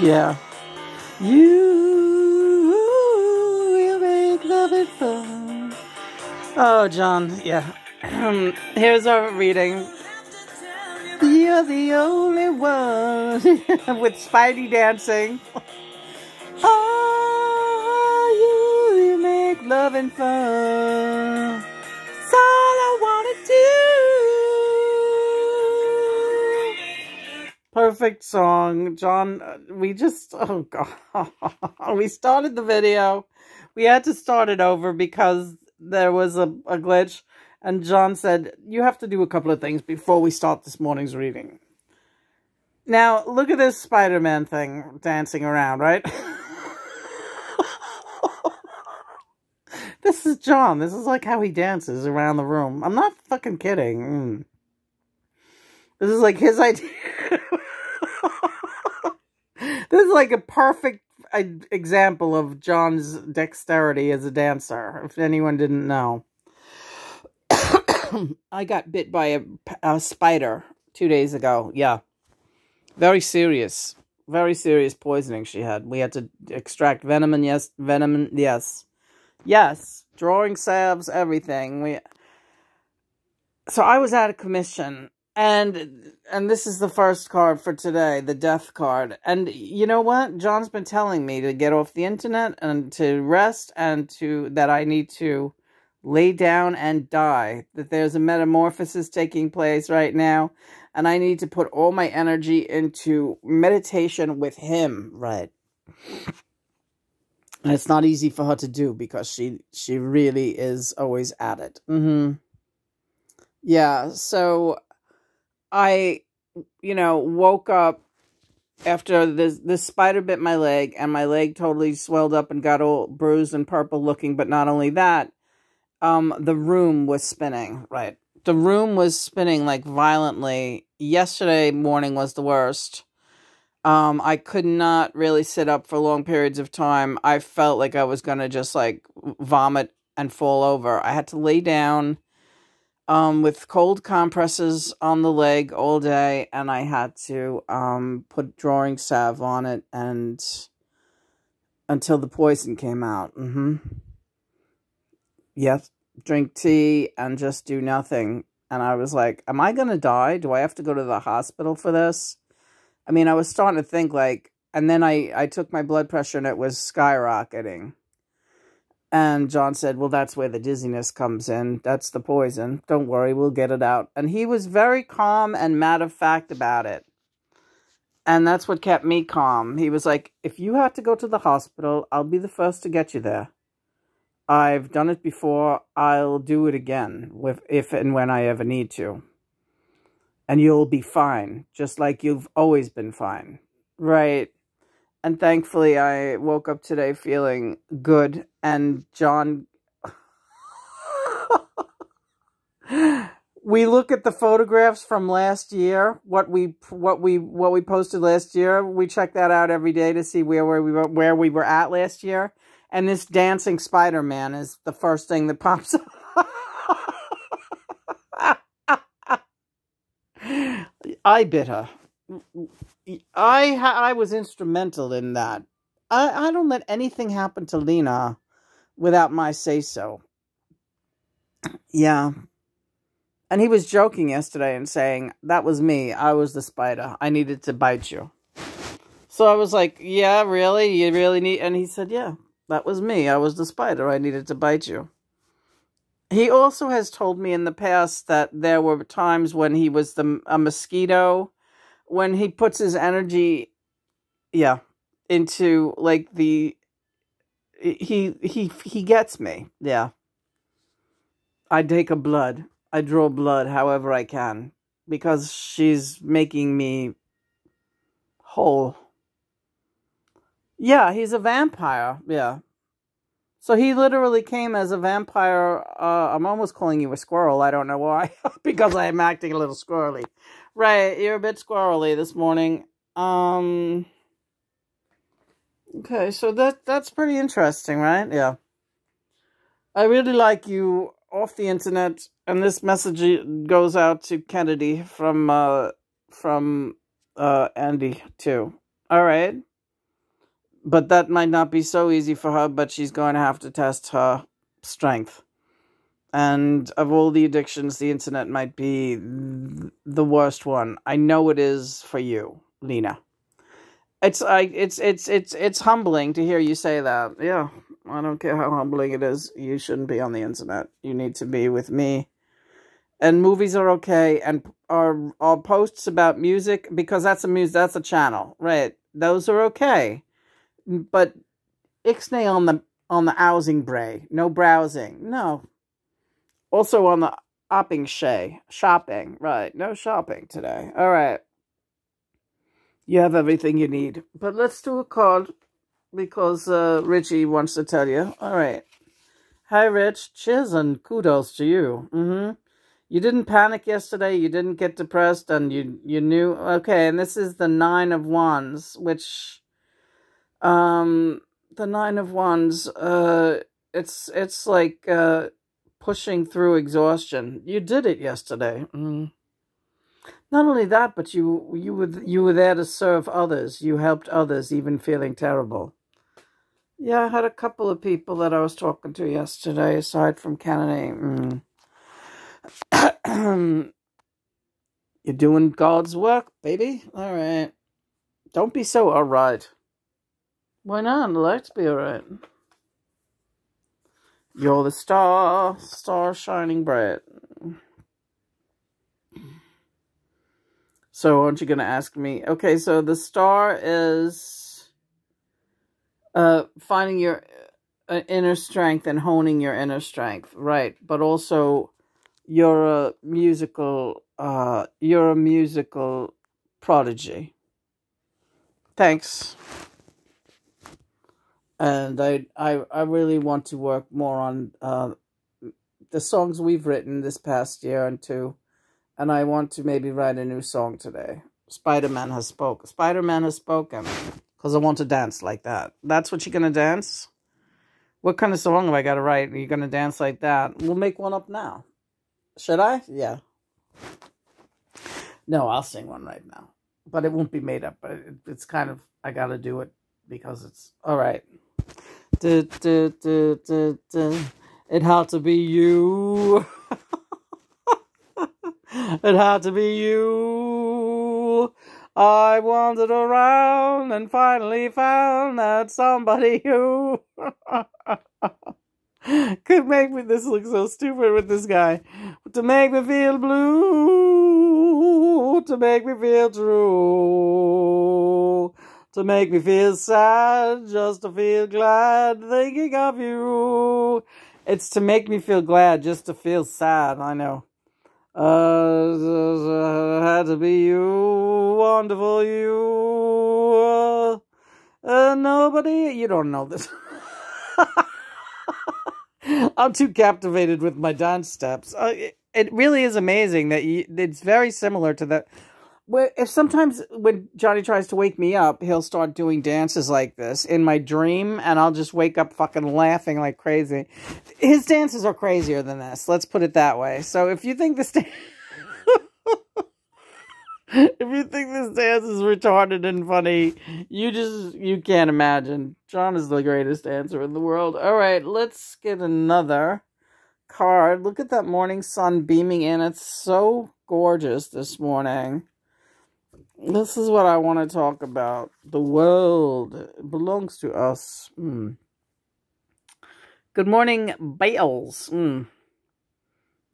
Yeah. You will make love and fun. Oh, John, yeah. Um, here's our reading. You're the only one with Spidey dancing. oh, you make love and fun. perfect song. John, uh, we just, oh God, we started the video. We had to start it over because there was a, a glitch. And John said, you have to do a couple of things before we start this morning's reading. Now, look at this Spider-Man thing dancing around, right? this is John. This is like how he dances around the room. I'm not fucking kidding. Mm. This is like his idea. this is like a perfect uh, example of John's dexterity as a dancer, if anyone didn't know. I got bit by a, a, spider two days ago. Yeah. Very serious. Very serious poisoning she had. We had to extract venom and yes, venom and yes. Yes. Drawing salves, everything. We. So I was out of commission and and this is the first card for today, the death card. And you know what? John's been telling me to get off the internet and to rest and to that I need to lay down and die. That there's a metamorphosis taking place right now and I need to put all my energy into meditation with him, right? And it's not easy for her to do because she she really is always at it. -hmm. Yeah, so I, you know, woke up after this this spider bit my leg and my leg totally swelled up and got all bruised and purple looking but not only that um the room was spinning right the room was spinning like violently yesterday morning was the worst um i could not really sit up for long periods of time i felt like i was going to just like vomit and fall over i had to lay down um, with cold compresses on the leg all day, and I had to um, put drawing salve on it and until the poison came out. Mm -hmm. Yes, drink tea and just do nothing. And I was like, am I going to die? Do I have to go to the hospital for this? I mean, I was starting to think like, and then I, I took my blood pressure and it was skyrocketing. And John said, Well, that's where the dizziness comes in. That's the poison. Don't worry, we'll get it out. And he was very calm and matter of fact about it. And that's what kept me calm. He was like, If you have to go to the hospital, I'll be the first to get you there. I've done it before. I'll do it again with, if and when I ever need to. And you'll be fine, just like you've always been fine. Right. And thankfully, I woke up today feeling good and John. we look at the photographs from last year, what we what we what we posted last year. We check that out every day to see where, where we were where we were at last year. And this dancing Spider Man is the first thing that pops up. I bit her. I I was instrumental in that. I, I don't let anything happen to Lena without my say so. Yeah. And he was joking yesterday and saying, That was me. I was the spider. I needed to bite you. So I was like, Yeah, really? You really need. And he said, Yeah, that was me. I was the spider. I needed to bite you. He also has told me in the past that there were times when he was the a mosquito, when he puts his energy, yeah, into like the he he he gets me. Yeah. I take a blood. I draw blood however I can because she's making me whole. Yeah, he's a vampire. Yeah. So he literally came as a vampire. Uh, I'm almost calling you a squirrel. I don't know why, because I am acting a little squirrely. Right, you're a bit squirrely this morning. Um. Okay, so that that's pretty interesting, right? Yeah. I really like you off the internet, and this message uh, goes out to Kennedy from uh, from uh, Andy too. All right, but that might not be so easy for her. But she's going to have to test her strength. And of all the addictions, the internet might be the worst one. I know it is for you, Lena. It's i it's it's it's it's humbling to hear you say that. Yeah. I don't care how humbling it is. You shouldn't be on the internet. You need to be with me. And movies are okay and are are posts about music because that's a music that's a channel, right? Those are okay. But ixnay on the on the housing bray. No browsing. No. Also on the opping shay. Shopping. Right. No shopping today. All right you have everything you need. But let's do a card because uh, Richie wants to tell you. All right. Hi, Rich. Cheers and kudos to you. Mm-hmm. You didn't panic yesterday. You didn't get depressed, and you you knew. Okay, and this is the nine of wands, which, um, the nine of wands. Uh, it's it's like uh, pushing through exhaustion. You did it yesterday. Mm. Not only that, but you you were you were there to serve others. You helped others, even feeling terrible. Yeah, I had a couple of people that I was talking to yesterday, aside from Kennedy, Mm. You're doing God's work, baby. All right. Don't be so all right. Why not? I like to be all right. You're the star, star shining bright. So aren't you going to ask me? Okay, so the star is uh, finding your uh, inner strength and honing your inner strength, right? But also you're a musical, uh, you're a musical prodigy. Thanks. And I, I, I really want to work more on uh, the songs we've written this past year and to and I want to maybe write a new song today. Spider-Man has spoke. Spider-Man has spoken. Because I want to dance like that. That's what you're going to dance? What kind of song have I got to write? Are you going to dance like that? We'll make one up now. Should I? Yeah. No, I'll sing one right now. But it won't be made up. But it's kind of, I got to do it because it's, all right. Du, du, du, du, du. It had to be you. It had to be you. I wandered around and finally found that somebody who could make me this look so stupid with this guy. To make me feel blue, to make me feel true, to make me feel sad, just to feel glad thinking of you. It's to make me feel glad, just to feel sad, I know. Uh, had to be you, wonderful you. Uh, uh nobody, you don't know this. I'm too captivated with my dance steps. Uh, it, it really is amazing that you, it's very similar to that well, if sometimes when Johnny tries to wake me up, he'll start doing dances like this in my dream, and I'll just wake up fucking laughing like crazy. His dances are crazier than this. Let's put it that way. So if you think this, da- if you think this dance is retarded and funny, you just you can't imagine. John is the greatest dancer in the world. All right, let's get another card. Look at that morning sun beaming in. It's so gorgeous this morning this is what I want to talk about. The world belongs to us. Mm. Good morning, Bales. Mm.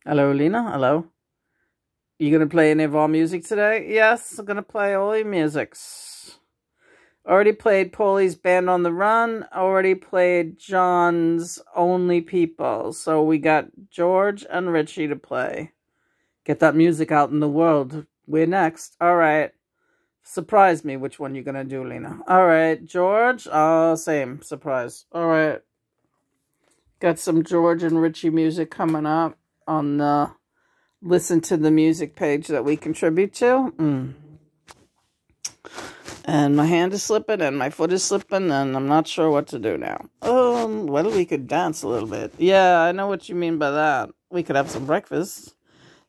Hello, Lena. Hello. You gonna play any of our music today? Yes, I'm gonna play all your musics. Already played Paulie's Band on the Run. Already played John's Only People. So we got George and Richie to play. Get that music out in the world. We're next. All right. Surprise me which one you're going to do, Lena. All right, George. Uh, same. Surprise. All right. Got some George and Richie music coming up on the listen to the music page that we contribute to. Mm. And my hand is slipping and my foot is slipping and I'm not sure what to do now. Um, well, we could dance a little bit. Yeah, I know what you mean by that. We could have some breakfast.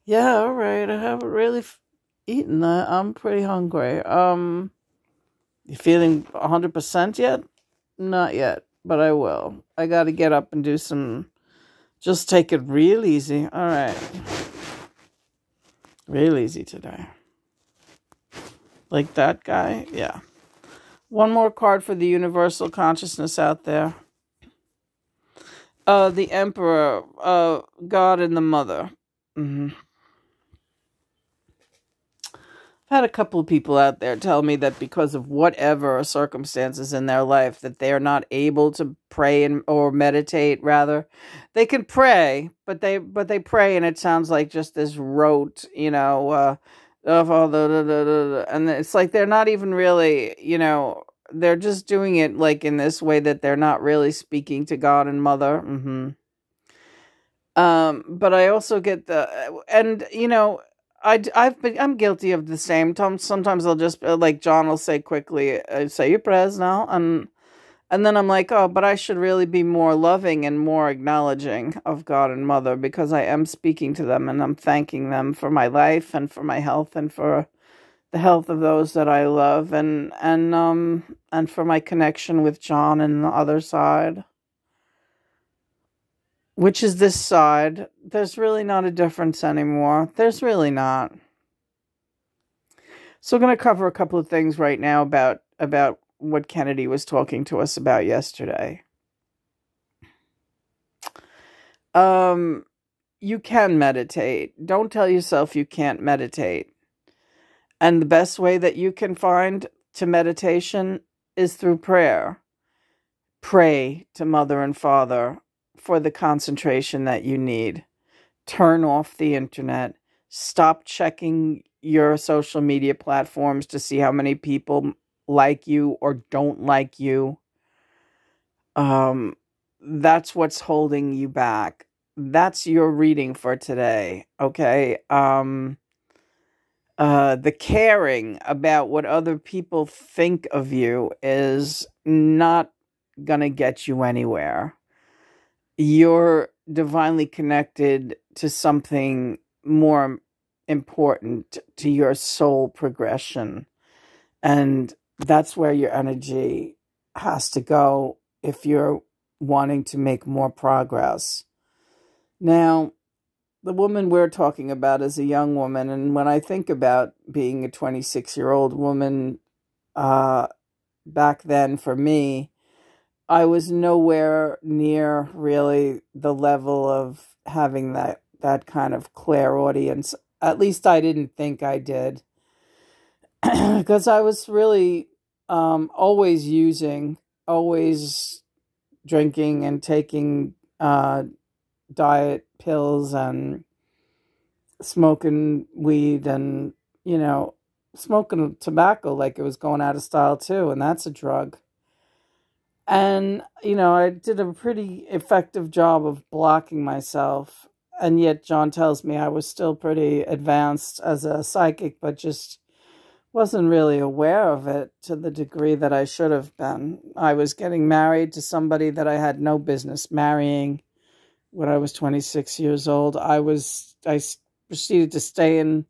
Yeah, all right. I haven't really eaten that. I'm pretty hungry. Um, you feeling 100% yet? Not yet, but I will. I got to get up and do some. Just take it real easy. All right. Real easy today. Like that guy? Yeah. One more card for the universal consciousness out there. Uh, the Emperor, uh, God and the Mother. Mm-hmm. I've had a couple of people out there tell me that because of whatever circumstances in their life that they are not able to pray and or meditate rather they can pray but they but they pray and it sounds like just this rote you know uh of all the and it's like they're not even really you know they're just doing it like in this way that they're not really speaking to God and mother mhm um but I also get the and you know I, I've been, I'm guilty of the same. Sometimes I'll just, uh, like, John will say quickly, uh, say your prayers now. And, and then I'm like, oh, but I should really be more loving and more acknowledging of God and Mother because I am speaking to them and I'm thanking them for my life and for my health and for the health of those that I love and, and, um, and for my connection with John and the other side which is this side, there's really not a difference anymore. There's really not. So I'm going to cover a couple of things right now about about what Kennedy was talking to us about yesterday. Um you can meditate. Don't tell yourself you can't meditate. And the best way that you can find to meditation is through prayer. Pray to mother and father for the concentration that you need. Turn off the internet. Stop checking your social media platforms to see how many people like you or don't like you. Um, that's what's holding you back. That's your reading for today, okay? Um, uh, the caring about what other people think of you is not going to get you anywhere you're divinely connected to something more important to your soul progression. And that's where your energy has to go if you're wanting to make more progress. Now, the woman we're talking about is a young woman. And when I think about being a 26 year old woman uh, back then for me, I was nowhere near really the level of having that that kind of clairaudience. At least I didn't think I did. because I was really um, always using, always drinking and taking uh, diet pills and smoking weed and, you know, smoking tobacco like it was going out of style too. And that's a drug. And, you know, I did a pretty effective job of blocking myself. And yet, John tells me I was still pretty advanced as a psychic, but just wasn't really aware of it to the degree that I should have been. I was getting married to somebody that I had no business marrying when I was 26 years old. I was, I proceeded to stay in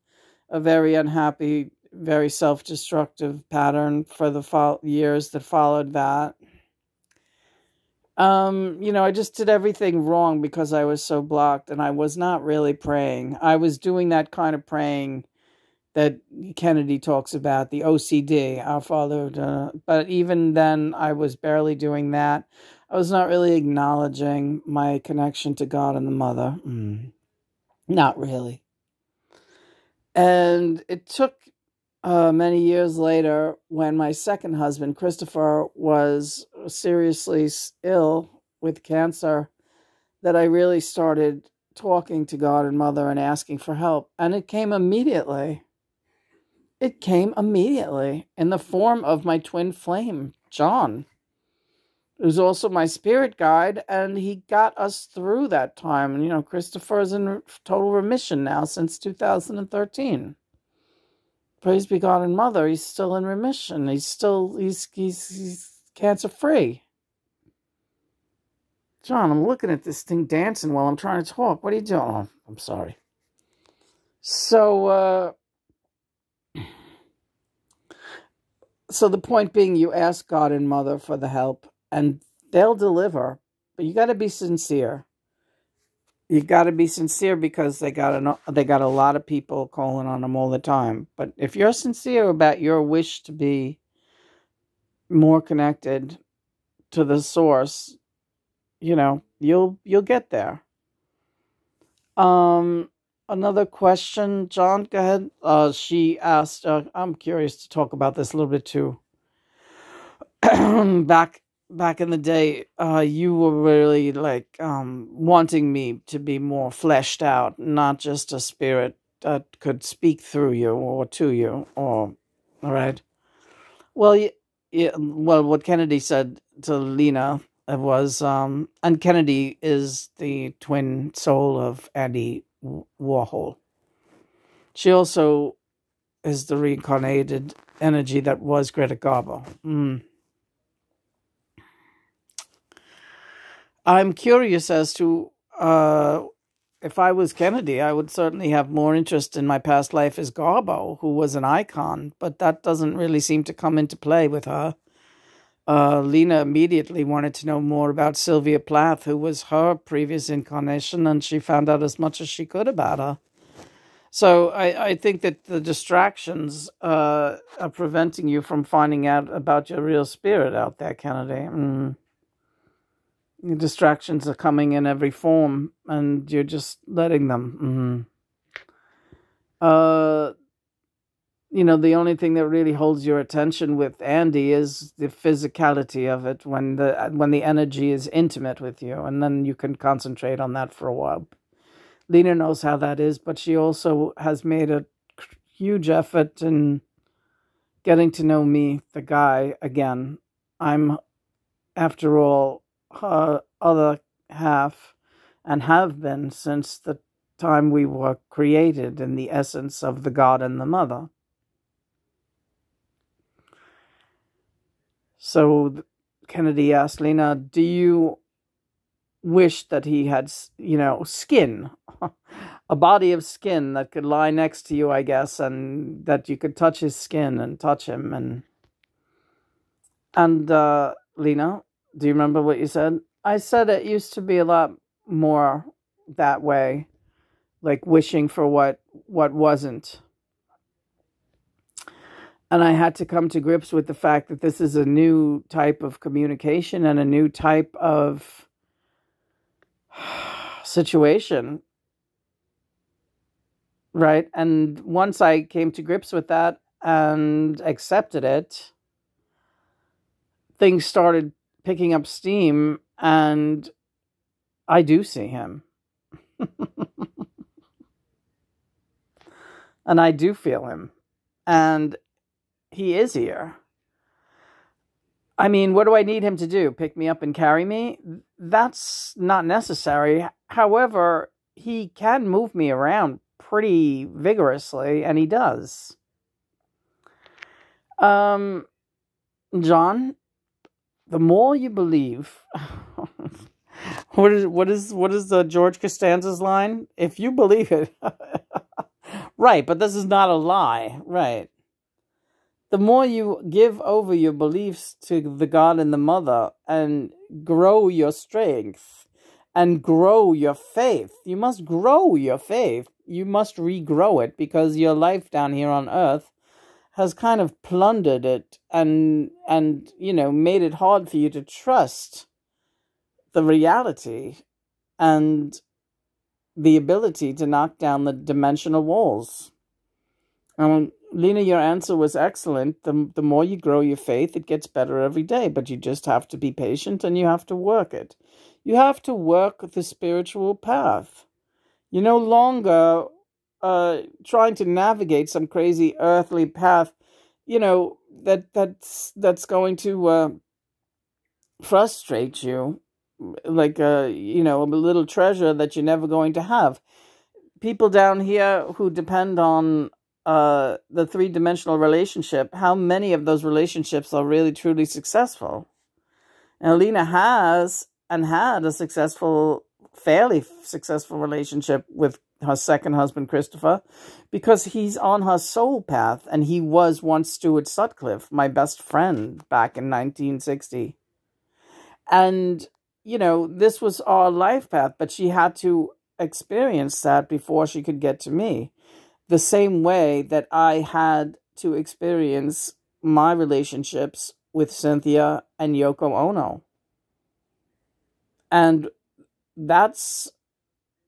a very unhappy very self destructive pattern for the fo- years that followed that. Um, you know, I just did everything wrong because I was so blocked and I was not really praying. I was doing that kind of praying that Kennedy talks about, the OCD, our Father. Uh, but even then, I was barely doing that. I was not really acknowledging my connection to God and the Mother. Mm. Not really. And it took uh, many years later when my second husband, Christopher, was was seriously ill with cancer that I really started talking to God and Mother and asking for help. And it came immediately. It came immediately in the form of my twin flame, John, who's also my spirit guide. And he got us through that time. And, you know, Christopher is in total remission now since 2013. Praise be God and Mother. He's still in remission. He's still, he's, he's, he's cancer free. John, I'm looking at this thing dancing while I'm trying to talk. What are you doing? Oh, I'm sorry. So, uh, so the point being, you ask God and Mother for the help, and they'll deliver. But you got to be sincere. You got to be sincere because they got a they got a lot of people calling on them all the time. But if you're sincere about your wish to be more connected to the source, you know, you'll you'll get there. Um another question, John, go ahead. Uh she asked uh, I'm curious to talk about this a little bit too. back back in the day, uh, you were really like um, wanting me to be more fleshed out, not just a spirit that could speak through you or to you, or all right. Well, you. Yeah, um, well, what Kennedy said to Lena uh, was, um, and Kennedy is the twin soul of Andy Warhol. She also is the reincarnated energy that was Greta Garbo. Mm. I'm curious as to uh, if I was Kennedy, I would certainly have more interest in my past life as Garbo, who was an icon, but that doesn't really seem to come into play with her. Uh, Lena immediately wanted to know more about Sylvia Plath, who was her previous incarnation, and she found out as much as she could about her. So I, I think that the distractions uh, are preventing you from finding out about your real spirit out there, Kennedy. Mm distractions are coming in every form and you're just letting them mm-hmm. uh you know the only thing that really holds your attention with andy is the physicality of it when the when the energy is intimate with you and then you can concentrate on that for a while lena knows how that is but she also has made a huge effort in getting to know me the guy again i'm after all uh, other half and have been since the time we were created in the essence of the God and the Mother. So Kennedy asked Lena, Do you wish that he had, you know, skin? a body of skin that could lie next to you, I guess, and that you could touch his skin and touch him and and uh, Lena do you remember what you said? I said it used to be a lot more that way, like wishing for what what wasn't. And I had to come to grips with the fact that this is a new type of communication and a new type of situation. Right? And once I came to grips with that and accepted it, things started picking up steam, and I do see him. and I do feel him. And he is here. I mean, what do I need him to do? Pick me up and carry me? That's not necessary. However, he can move me around pretty vigorously, and he does. Um, John, the more you believe what is what is what is the George Costanza's line? If you believe it. right, but this is not a lie, right? The more you give over your beliefs to the God and the Mother and grow your strength and grow your faith. You must grow your faith. You must regrow it because your life down here on earth has kind of plundered it and and you know made it hard for you to trust the reality and the ability to knock down the dimensional walls. Um, Lena, your answer was excellent. The, the more you grow your faith, it gets better every day, but you just have to be patient and you have to work it. You have to work the spiritual path. You no longer uh, trying to navigate some crazy earthly path, you know that that's that's going to uh, frustrate you, like a uh, you know a little treasure that you're never going to have. People down here who depend on uh, the three dimensional relationship, how many of those relationships are really truly successful? And Alina has and had a successful, fairly successful relationship with her second husband, Christopher, because he's on her soul path and he was once Stuart Sutcliffe, my best friend back in 1960. And, you know, this was our life path, but she had to experience that before she could get to me. The same way that I had to experience my relationships with Cynthia and Yoko Ono. And that's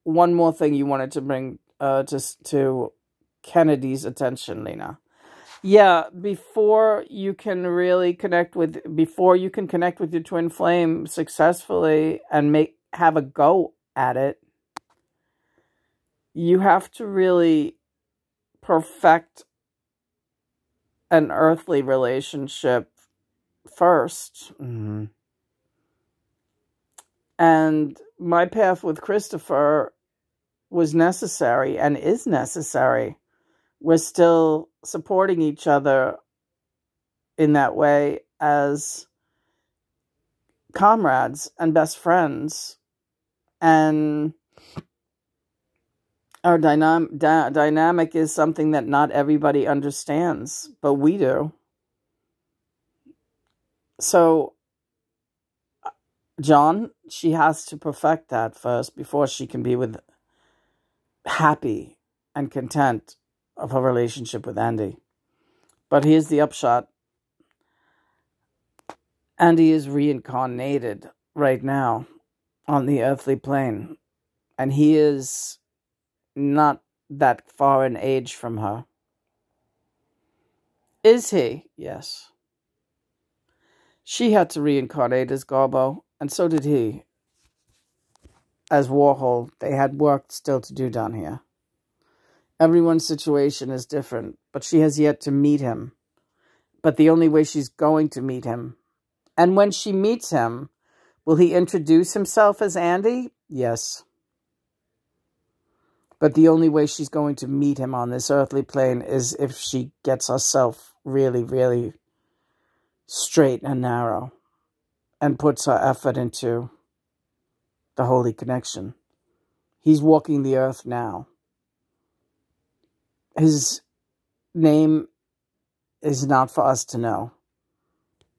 one more thing you wanted to bring uh, to to Kennedy's attention, Lena. Yeah, before you can really connect with, before you can connect with your twin flame successfully and make have a go at it, you have to really perfect an earthly relationship 1st -hmm. And my path with Christopher was necessary and is necessary. We're still supporting each other in that way as comrades and best friends. And our dynam dynamic is something that not everybody understands, but we do. So, uh, John, she has to perfect that first before she can be with happy and content of her relationship with Andy. But here's the upshot Andy is reincarnated right now on the earthly plane, and he is not that far in age from her. Is he? Yes. She had to reincarnate as Garbo, and so did he, as Warhol, they had work still to do down here. Everyone's situation is different, but she has yet to meet him. But the only way she's going to meet him. And when she meets him, will he introduce himself as Andy? Yes. But the only way she's going to meet him on this earthly plane is if she gets herself really, really straight and narrow and puts her effort into the Holy Connection. He's walking the earth now. His name is not for us to know.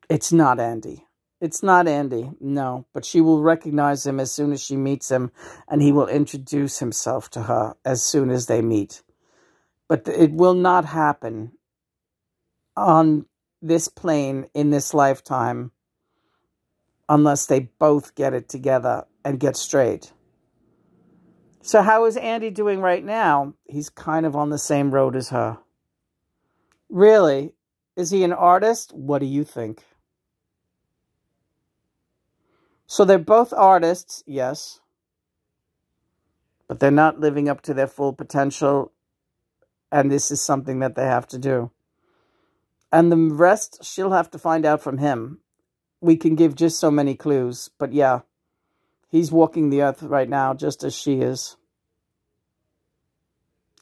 It's not Andy. It's not Andy, no, but she will recognize him as soon as she meets him, and he will introduce himself to her as soon as they meet. But it will not happen on this plane in this lifetime unless they both get it together and get straight. So, how is Andy doing right now? He's kind of on the same road as her. Really? Is he an artist? What do you think? So, they're both artists, yes, but they're not living up to their full potential, and this is something that they have to do. And the rest she'll have to find out from him we can give just so many clues. But yeah, he's walking the earth right now, just as she is.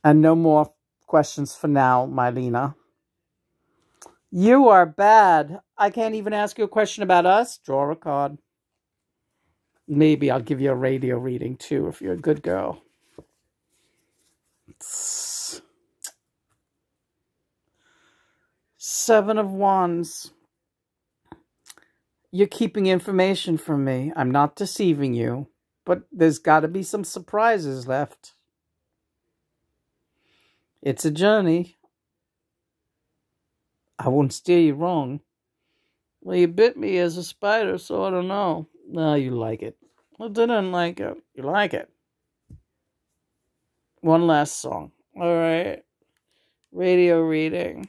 And no more questions for now, Mylena. You are bad. I can't even ask you a question about us. Draw a card. Maybe I'll give you a radio reading too if you're a good girl. Seven of Wands. You're keeping information from me. I'm not deceiving you. But there's got to be some surprises left. It's a journey. I won't steer you wrong. Well, you bit me as a spider, so I don't know. No, you like it. I didn't like it. You like it. One last song. All right. Radio reading.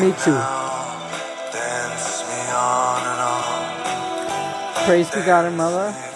me too. Praise be God and Mother.